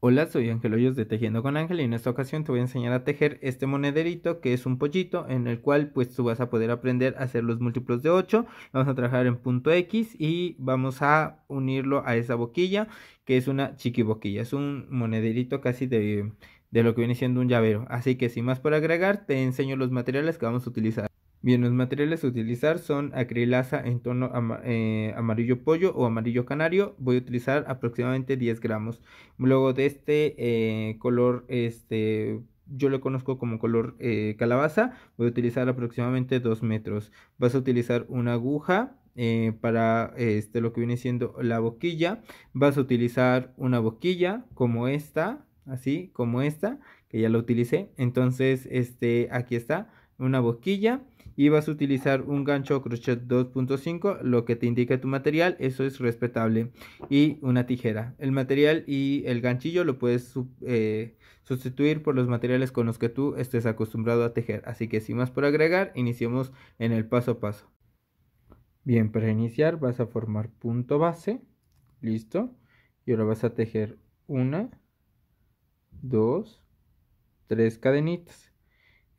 Hola, soy Ángel Hoyos de Tejiendo con Ángel y en esta ocasión te voy a enseñar a tejer este monederito que es un pollito en el cual pues tú vas a poder aprender a hacer los múltiplos de 8. Vamos a trabajar en punto X y vamos a unirlo a esa boquilla que es una boquilla. Es un monederito casi de, de lo que viene siendo un llavero. Así que sin más por agregar te enseño los materiales que vamos a utilizar. Bien, los materiales a utilizar son acrilasa en tono eh, amarillo pollo o amarillo canario. Voy a utilizar aproximadamente 10 gramos. Luego de este eh, color, este, yo lo conozco como color eh, calabaza, voy a utilizar aproximadamente 2 metros. Vas a utilizar una aguja para este, lo que viene siendo la boquilla. Vas a utilizar una boquilla como esta, así como esta, que ya la utilicé. Entonces, este, aquí está, una boquilla y vas a utilizar un gancho crochet 2.5, lo que te indica tu material, eso es respetable, y una tijera. El material y el ganchillo lo puedes eh, sustituir por los materiales con los que tú estés acostumbrado a tejer. Así que sin más por agregar, iniciemos en el paso a paso. Bien, para iniciar vas a formar punto base, listo, y ahora vas a tejer una, dos, tres cadenitas.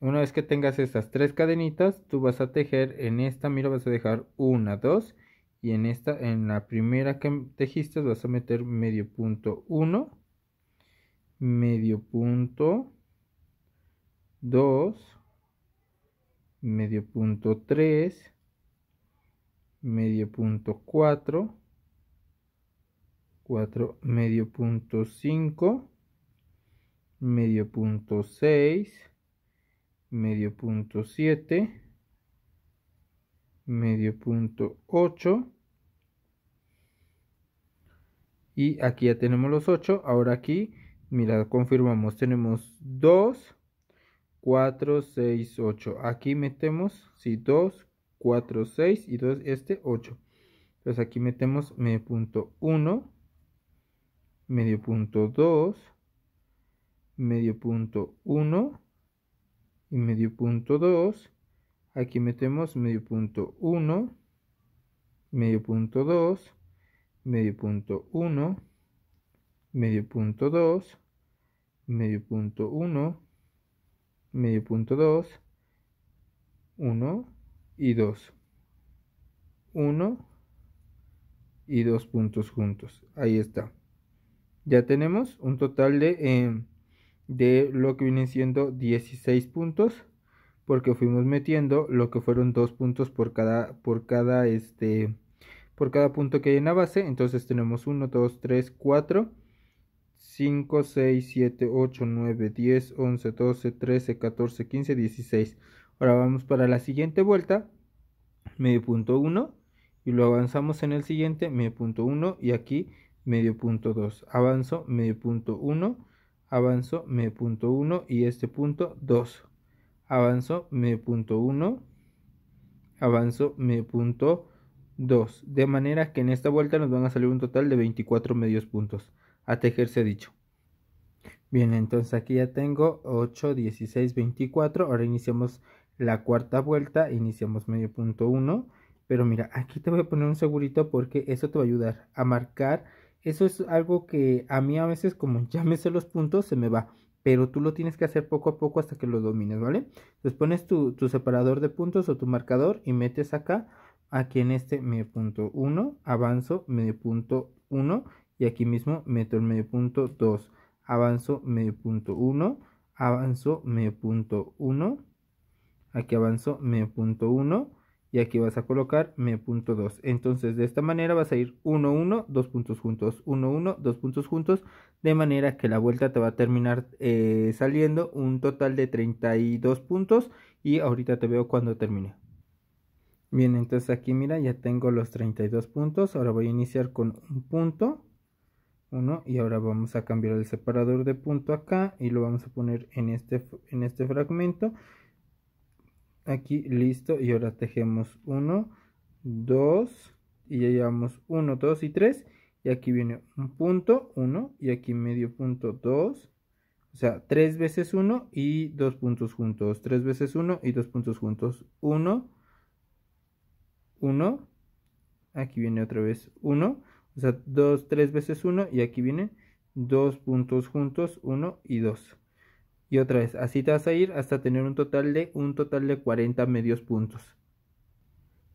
Una vez que tengas estas tres cadenitas, tú vas a tejer en esta, mira, vas a dejar una, dos y en esta, en la primera que tejiste vas a meter medio punto uno, medio punto dos, medio punto tres, medio punto cuatro, 4, medio punto cinco, medio punto seis, medio punto 7, medio punto 8. Y aquí ya tenemos los 8. Ahora aquí, mira, confirmamos, tenemos 2, 4, 6, 8. Aquí metemos, sí, 2, 4, 6 y 2, este 8. Entonces aquí metemos medio punto 1, medio punto 2, medio punto 1 y medio punto 2. Aquí metemos medio punto 1, medio punto 2, medio punto 1, medio punto 2, medio punto 1, medio punto 2, 1 y 2. 1 y 2 puntos juntos. Ahí está. Ya tenemos un total de... Em, de lo que vienen siendo 16 puntos porque fuimos metiendo lo que fueron dos puntos por cada por cada este por cada punto que hay en la base entonces tenemos 1 2 3 4 5 6 7 8 9 10 11 12 13 14 15 16 ahora vamos para la siguiente vuelta medio punto 1 y lo avanzamos en el siguiente medio punto 1 y aquí medio punto 2 avanzo medio punto 1 avanzo me punto 1 y este punto 2 avanzo me punto 1 avanzo me punto 2 de manera que en esta vuelta nos van a salir un total de 24 medios puntos a tejerse dicho bien entonces aquí ya tengo 8 16 24 ahora iniciamos la cuarta vuelta iniciamos medio punto 1 pero mira aquí te voy a poner un segurito porque eso te va a ayudar a marcar eso es algo que a mí a veces como ya me sé los puntos se me va. Pero tú lo tienes que hacer poco a poco hasta que lo domines, ¿vale? Entonces pones tu, tu separador de puntos o tu marcador y metes acá, aquí en este medio punto 1, avanzo medio punto 1 y aquí mismo meto el medio punto 2, avanzo medio punto 1, avanzo medio punto 1, aquí avanzo medio punto 1 y aquí vas a colocar me.2. Entonces de esta manera vas a ir 1, 1, 2 puntos juntos, 1, 1, 2 puntos juntos, de manera que la vuelta te va a terminar eh, saliendo un total de 32 puntos y ahorita te veo cuando termine. Bien, entonces aquí mira, ya tengo los 32 puntos, ahora voy a iniciar con un punto, 1 y ahora vamos a cambiar el separador de punto acá y lo vamos a poner en este, este fragmento aquí listo y ahora tejemos 1 2 y ya llevamos 1 2 y 3 y aquí viene un punto 1 y aquí medio punto 2 o sea 3 veces 1 y 2 puntos juntos 3 veces 1 y 2 puntos juntos 1 1 aquí viene otra vez 1 o sea 2 3 veces 1 y aquí viene 2 puntos juntos 1 y 2 y otra vez, así te vas a ir hasta tener un total de un total de 40 medios puntos.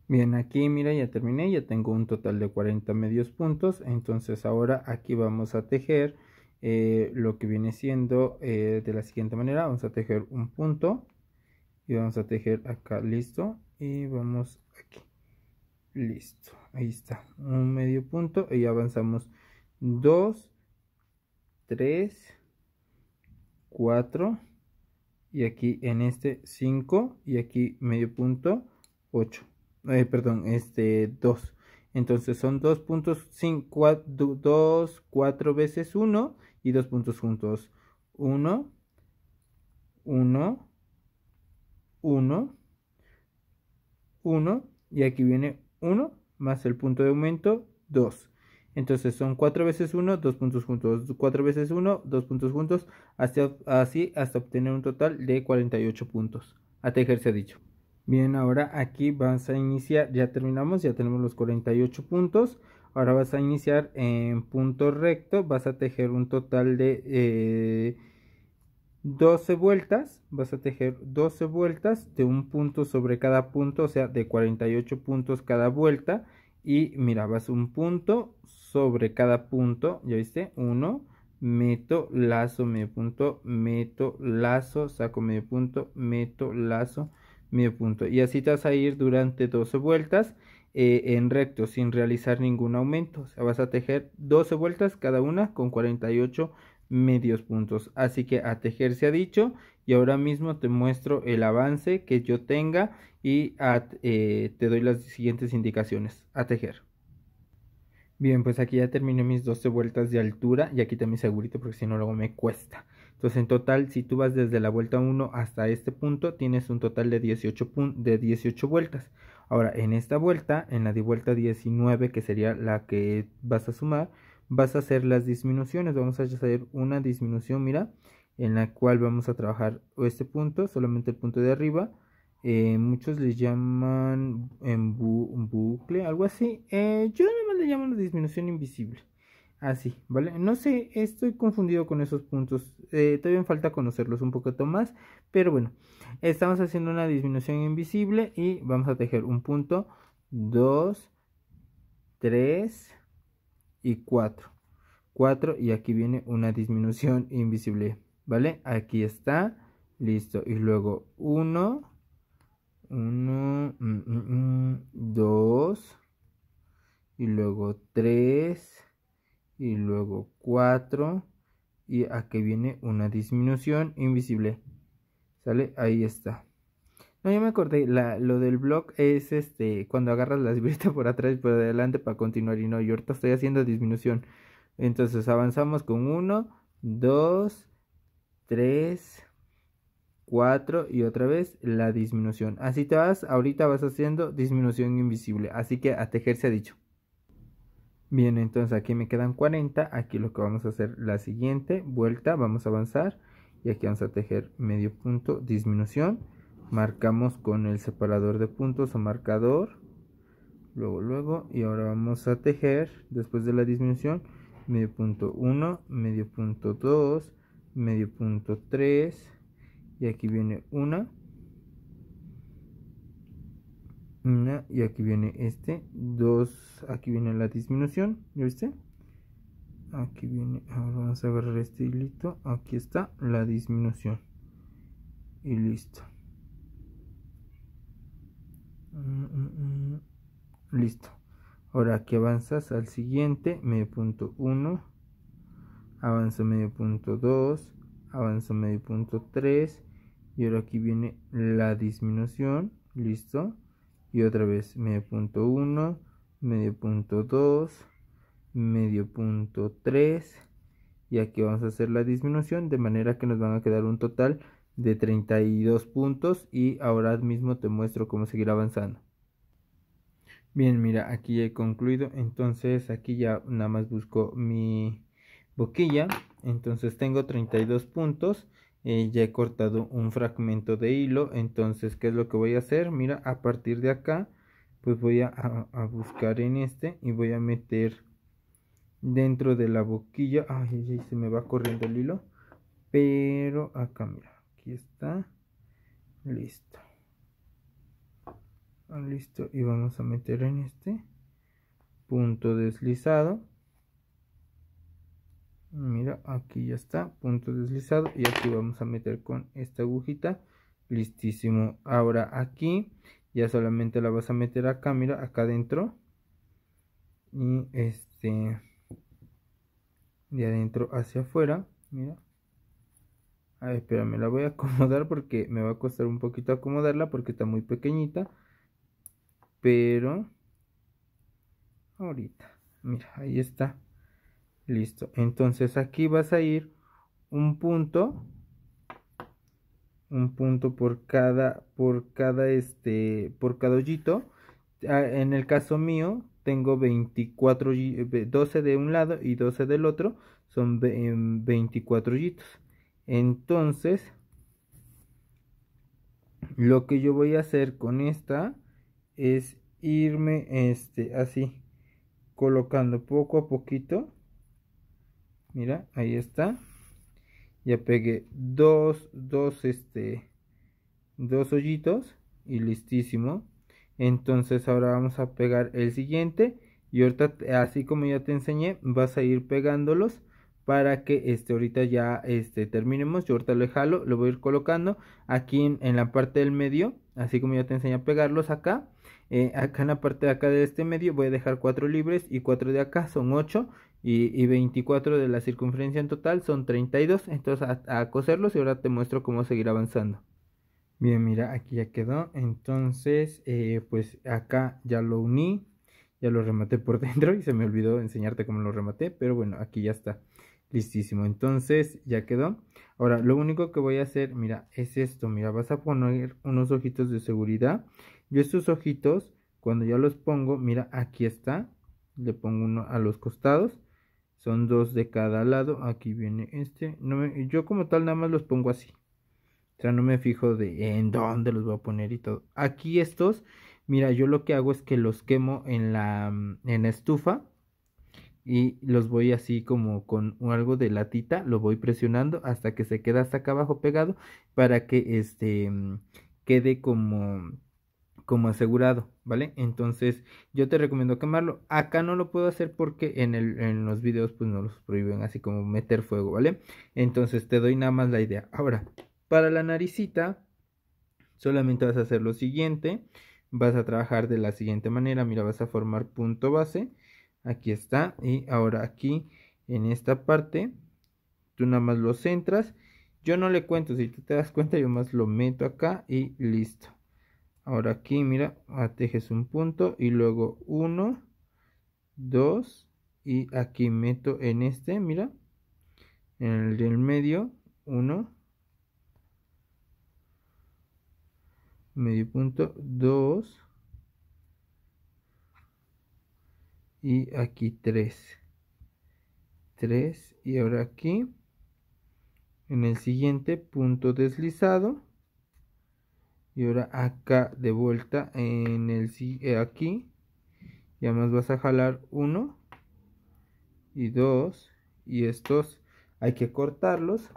Bien, aquí mira, ya terminé, ya tengo un total de 40 medios puntos. Entonces ahora aquí vamos a tejer eh, lo que viene siendo eh, de la siguiente manera. Vamos a tejer un punto y vamos a tejer acá, listo. Y vamos aquí, listo. Ahí está, un medio punto y avanzamos 2, 3, 4 y aquí en este 5 y aquí medio punto 8 eh, perdón este 2 entonces son 2 puntos 5 2 4 veces 1 y 2 puntos juntos 1 1 1 1 y aquí viene 1 más el punto de aumento 2 entonces son 4 veces 1, 2 puntos juntos, 4 veces 1, 2 puntos juntos, así hasta obtener un total de 48 puntos. A tejerse dicho. Bien, ahora aquí vas a iniciar, ya terminamos, ya tenemos los 48 puntos. Ahora vas a iniciar en punto recto, vas a tejer un total de 12 eh, vueltas, vas a tejer 12 vueltas de un punto sobre cada punto, o sea, de 48 puntos cada vuelta. Y mira, vas un punto sobre cada punto, ya viste, uno meto, lazo, medio punto, meto, lazo, saco medio punto, meto, lazo, medio punto. Y así te vas a ir durante 12 vueltas eh, en recto sin realizar ningún aumento. O sea, vas a tejer 12 vueltas cada una con 48 medios puntos. Así que a tejer se ha dicho y ahora mismo te muestro el avance que yo tenga y eh, te doy las siguientes indicaciones. A tejer. Bien, pues aquí ya terminé mis 12 vueltas de altura. y aquí también segurito porque si no luego me cuesta. Entonces en total, si tú vas desde la vuelta 1 hasta este punto, tienes un total de 18, de 18 vueltas. Ahora, en esta vuelta, en la de vuelta 19, que sería la que vas a sumar, vas a hacer las disminuciones. Vamos a hacer una disminución, mira, en la cual vamos a trabajar este punto, solamente el punto de arriba. Eh, muchos les llaman en em, bucle, algo así. Eh, yo llamamos disminución invisible. Así, ¿vale? No sé, estoy confundido con esos puntos. Eh, todavía falta conocerlos un poquito más. Pero bueno, estamos haciendo una disminución invisible y vamos a tejer un punto, dos, tres y cuatro. Cuatro y aquí viene una disminución invisible, ¿vale? Aquí está, listo. Y luego uno, uno, mm, mm, mm, dos, y luego 3 y luego 4 y aquí viene una disminución invisible. ¿Sale? Ahí está. No, ya me acordé, lo del blog es este, cuando agarras la libreta por atrás y por adelante para continuar y no, yo ahorita estoy haciendo disminución. Entonces avanzamos con 1, 2, 3, 4 y otra vez la disminución. Así te vas, ahorita vas haciendo disminución invisible. Así que a tejer se ha dicho. Bien, entonces aquí me quedan 40. Aquí lo que vamos a hacer la siguiente vuelta, vamos a avanzar y aquí vamos a tejer medio punto, disminución. Marcamos con el separador de puntos o marcador. Luego, luego, y ahora vamos a tejer después de la disminución medio punto 1, medio punto 2, medio punto 3 y aquí viene una una y aquí viene este dos, aquí viene la disminución ¿ya viste? aquí viene ahora vamos a agarrar este hilito aquí está la disminución y listo mm, mm, mm, listo ahora aquí avanzas al siguiente medio punto 1 Avanza medio punto 2 Avanza medio punto 3 y ahora aquí viene la disminución listo y otra vez medio punto 1, medio punto 2, medio punto 3 y aquí vamos a hacer la disminución de manera que nos van a quedar un total de 32 puntos y ahora mismo te muestro cómo seguir avanzando. Bien, mira, aquí he concluido, entonces aquí ya nada más busco mi boquilla, entonces tengo 32 puntos eh, ya he cortado un fragmento de hilo entonces qué es lo que voy a hacer mira a partir de acá pues voy a, buscar en este y voy a meter dentro de la boquilla ay, ay se me va corriendo el hilo pero acá mira aquí está listo ah, listo y vamos a meter en este punto deslizado mira aquí ya está punto deslizado y aquí vamos a meter con esta agujita listísimo ahora aquí ya solamente la vas a meter acá mira acá adentro y este de adentro hacia afuera mira a ver, espérame la voy a acomodar porque me va a costar un poquito acomodarla porque está muy pequeñita pero ahorita mira ahí está Listo. Entonces aquí vas a ir un punto. Un punto por cada. Por cada este. Por cada hoyito. Ah, en el caso mío. Tengo 24, 12 de un lado y 12 del otro. Son 24 em, hoyitos. Entonces, lo que yo voy a hacer con esta es irme este así colocando poco a poquito mira ahí está ya pegué dos dos este dos hoyitos y listísimo entonces ahora vamos a pegar el siguiente y ahorita así como ya te enseñé vas a ir pegándolos para que este ahorita ya este terminemos yo ahorita lo jalo lo voy a ir colocando aquí en, la parte del medio así como ya te enseñé a pegarlos acá eh, acá en la parte de acá de este medio voy a dejar cuatro libres y cuatro de acá son ocho y, 24 de la circunferencia en total son 32. Entonces a, coserlos y ahora te muestro cómo seguir avanzando. Bien, mira, aquí ya quedó. Entonces, eh, pues acá ya lo uní, ya lo rematé por dentro y se me olvidó enseñarte cómo lo rematé, pero bueno, aquí ya está. Listísimo, entonces ya quedó. Ahora, lo único que voy a hacer, mira, es esto. Mira, vas a poner unos ojitos de seguridad. Yo estos ojitos, cuando ya los pongo, mira, aquí está. Le pongo uno a los costados son dos de cada lado, aquí viene este, no yo como tal nada más los pongo así, o sea, no me fijo de en dónde los voy a poner y todo, aquí estos, mira, yo lo que hago es que los quemo en la, mm, en estufa, y los voy así como con algo de latita, lo voy presionando hasta que se queda hasta acá abajo pegado para que este mm, quede como como asegurado, ¿vale? Entonces yo te recomiendo quemarlo. Acá no lo puedo hacer porque en, los videos pues no los prohíben así como meter fuego, ¿vale? Entonces te doy nada más la idea. Ahora, para la naricita solamente vas a hacer lo siguiente. Vas a trabajar de la siguiente manera. Mira, vas a formar punto base. Aquí está. Y ahora aquí en esta parte tú nada más lo centras. Yo no le cuento, si tú te das cuenta yo más lo meto acá y listo. Ahora aquí, mira, tejes un punto y luego 1, 2 y aquí meto en este, mira, en el del medio, 1, medio punto, 2 y aquí 3. 3 y ahora aquí en el siguiente punto deslizado y ahora acá de vuelta en el eh, aquí y además vas a jalar uno y dos y estos hay que cortarlos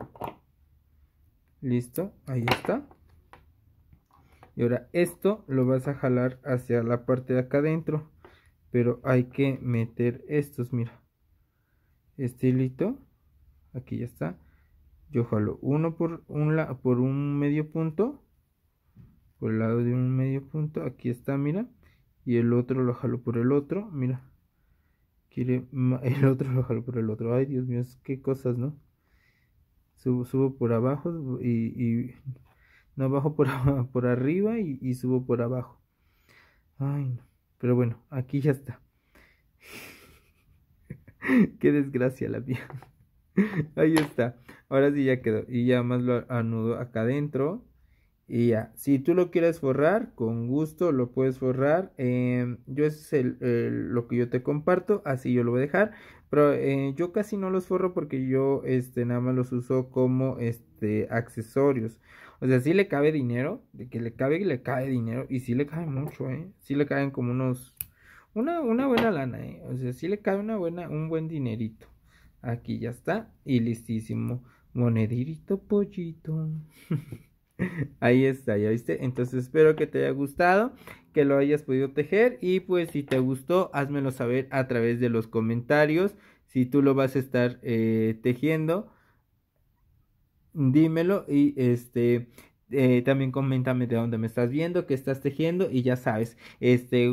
listo ahí está y ahora esto lo vas a jalar hacia la parte de acá adentro pero hay que meter estos mira estilito aquí ya está yo jalo uno por un, por un medio punto por el lado de un medio punto, aquí está, mira, y el otro lo jalo por el otro, mira, quiere, el otro lo jalo por el otro, ay Dios mío, qué cosas, ¿no? Subo, por abajo y, no bajo por, por arriba y, subo por abajo. Ay, no. pero bueno, aquí ya está. qué desgracia la mía. Ahí está. Ahora sí ya quedó. Y ya más lo anudo acá adentro. Y ya, si tú lo quieres forrar, con gusto lo puedes forrar. Em, yo es el, lo que yo te comparto, así yo lo voy a dejar. Pero eh, yo casi no los forro porque yo este, nada más los uso como este, accesorios. O sea, si le cabe dinero, de que le cabe y le cabe dinero. Y si le cae mucho, ¿eh? Sí le caen como unos... Una, una buena lana, ¿eh? O sea, si le cae una buena, un buen dinerito. Aquí ya está. Y listísimo. monedirito pollito. Ahí está, ¿ya viste? Entonces espero que te haya gustado, que lo hayas podido tejer y pues si te gustó, házmelo saber a través de los comentarios. Si tú lo vas a estar eh, tejiendo, dímelo y este... Eh, también coméntame de dónde me estás viendo, qué estás tejiendo y ya sabes, este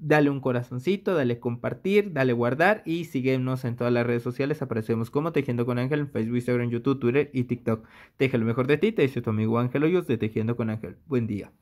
dale un corazoncito, dale compartir, dale guardar y síguenos en todas las redes sociales. Aparecemos como Tejiendo con Ángel en Facebook, Instagram, YouTube, Twitter y TikTok. Teje lo mejor de ti, te dice tu amigo Ángel Hoyos de Tejiendo con Ángel. Buen día.